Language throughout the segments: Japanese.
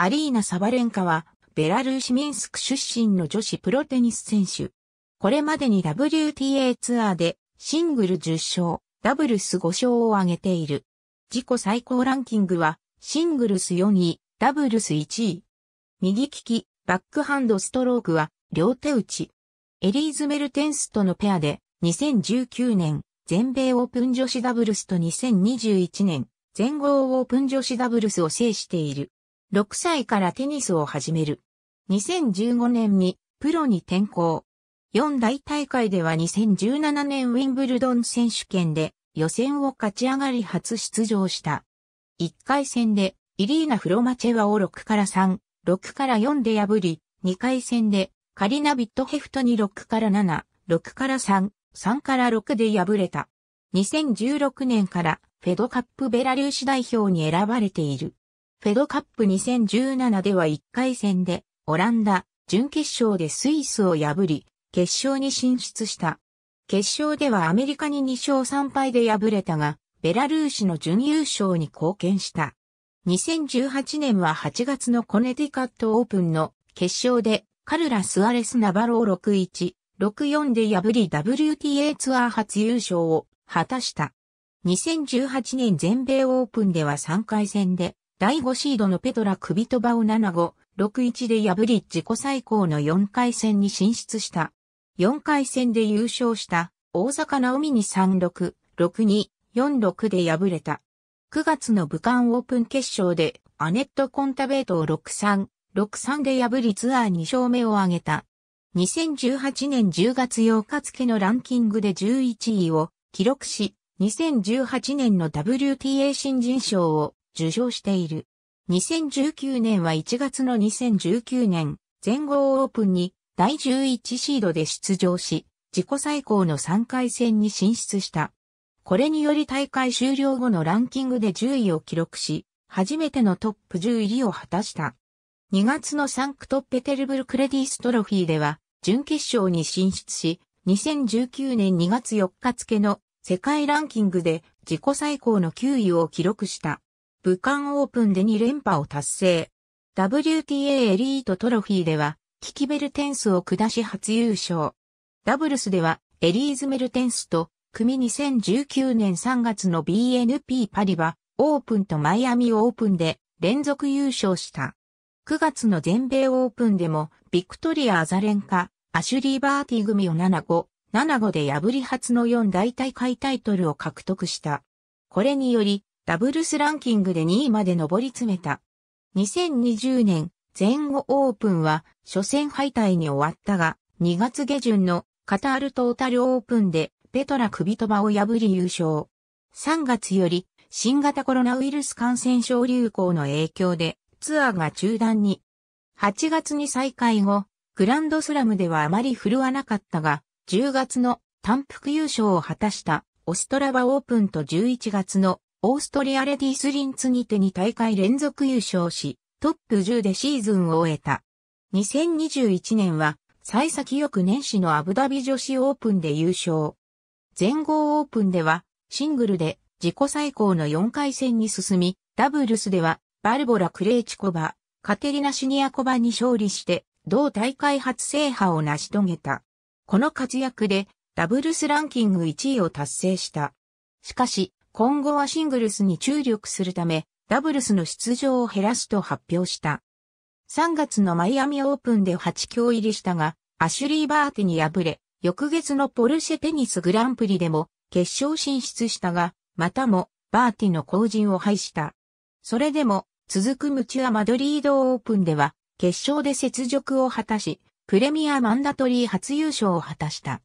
アリーナ・サバレンカは、ベラルーシ・ミンスク出身の女子プロテニス選手。これまでに WTA ツアーで、シングル10勝、ダブルス5勝を挙げている。自己最高ランキングは、シングルス4位、ダブルス1位。右利き、バックハンドストロークは、両手打ち。エリーズ・メルテンスとのペアで、2019年、全米オープン女子ダブルスと2021年、全豪オープン女子ダブルスを制している。6歳からテニスを始める。2015年にプロに転向。4大大会では2017年ウィンブルドン選手権で予選を勝ち上がり初出場した。1回戦でイリーナ・フロマチェワを6から3、6から4で破り、2回戦でカリナ・ビットヘフトに6から7、6から3、3から6で敗れた。2016年からフェドカップベラルーシ代表に選ばれている。フェドカップ2017では1回戦で、オランダ、準決勝でスイスを破り、決勝に進出した。決勝ではアメリカに2勝3敗で敗れたが、ベラルーシの準優勝に貢献した。2018年は8月のコネティカットオープンの決勝でカルラ・スアレス・ナバロー6-1、6-4で破り WTA ツアー初優勝を果たした。2018年全米オープンでは3回戦で第5シードのペトラ・クビトバを7-5、6-1で破り自己最高の4回戦に進出した。4回戦で優勝した大坂直美に3-6、6-2、4-6で敗れた。9月の武漢オープン決勝でアネット・コンタベートを6-3、6-3で破りツアー2勝目を挙げた。2018年10月8日付のランキングで11位を記録し、2018年の WTA 新人賞を受賞している。2019年は1月の2019年、全豪オープンに第11シードで出場し、自己最高の3回戦に進出した。これにより大会終了後のランキングで10位を記録し、初めてのトップ10入りを果たした。2月のサンクトペテルブルクレディストロフィーでは、準決勝に進出し、2019年2月4日付の世界ランキングで自己最高の9位を記録した。武漢オープンで2連覇を達成。WTA エリートトロフィーでは、キキベルテンスを下し初優勝。ダブルスでは、エリーズメルテンスと、組2019年3月の BNP パリバ、オープンとマイアミオープンで連続優勝した。9月の全米オープンでも、ビクトリア・アザレンカ、アシュリー・バーティ組を7-5、7-5で破り初の4大大会タイトルを獲得した。これにより、ダブルスランキングで2位まで上り詰めた。2020年前後オープンは初戦敗退に終わったが、2月下旬のカタールトータルオープンでペトラ首飛ばを破り優勝。3月より新型コロナウイルス感染症流行の影響でツアーが中断に。8月に再開後、グランドスラムではあまり振るわなかったが、10月の単幅優勝を果たしたオストラバオープンと11月のオーストリアレディスリンツにて2大会連続優勝し、トップ10でシーズンを終えた。2021年は、幸先よく年始のアブダビ女子オープンで優勝。全豪オープンでは、シングルで自己最高の4回戦に進み、ダブルスでは、バルボラ・クレイチコバ、カテリナ・シニアコバに勝利して、同大会初制覇を成し遂げた。この活躍で、ダブルスランキング1位を達成した。しかし、今後はシングルスに注力するため、ダブルスの出場を減らすと発表した。3月のマイアミオープンで8強入りしたが、アシュリー・バーティに敗れ、翌月のポルシェテニスグランプリでも決勝進出したが、またもバーティの後陣を排した。それでも続くムチュア・マドリードオープンでは決勝で雪辱を果たし、プレミアマンダトリー初優勝を果たした。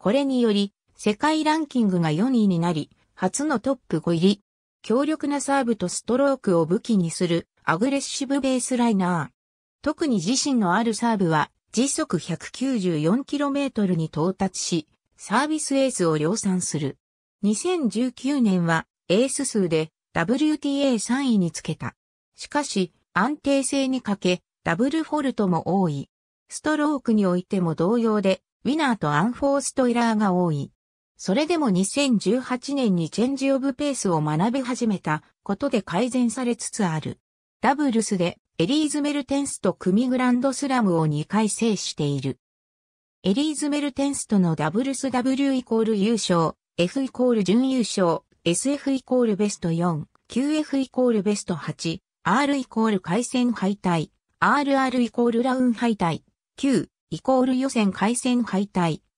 これにより世界ランキングが4位になり、初のトップ5入り。強力なサーブとストロークを武器にするアグレッシブベースライナー。特に自身のあるサーブは時速 194km に到達し、サービスエースを量産する。2019年はエース数で WTA3 位につけた。しかし、安定性に欠け、ダブルフォルトも多い。ストロークにおいても同様で、ウィナーとアンフォーストエラーが多い。それでも2018年にチェンジオブペースを学び始めたことで改善されつつある。ダブルスでエリーズ・メルテンスと組グランドスラムを2回制している。エリーズ・メルテンスとのダブルス W イコール優勝、F イコール準優勝、SF イコールベスト4、QF イコールベスト8、R イコール回戦敗退、RR イコールラウン敗退、Q イコール予選回戦敗退、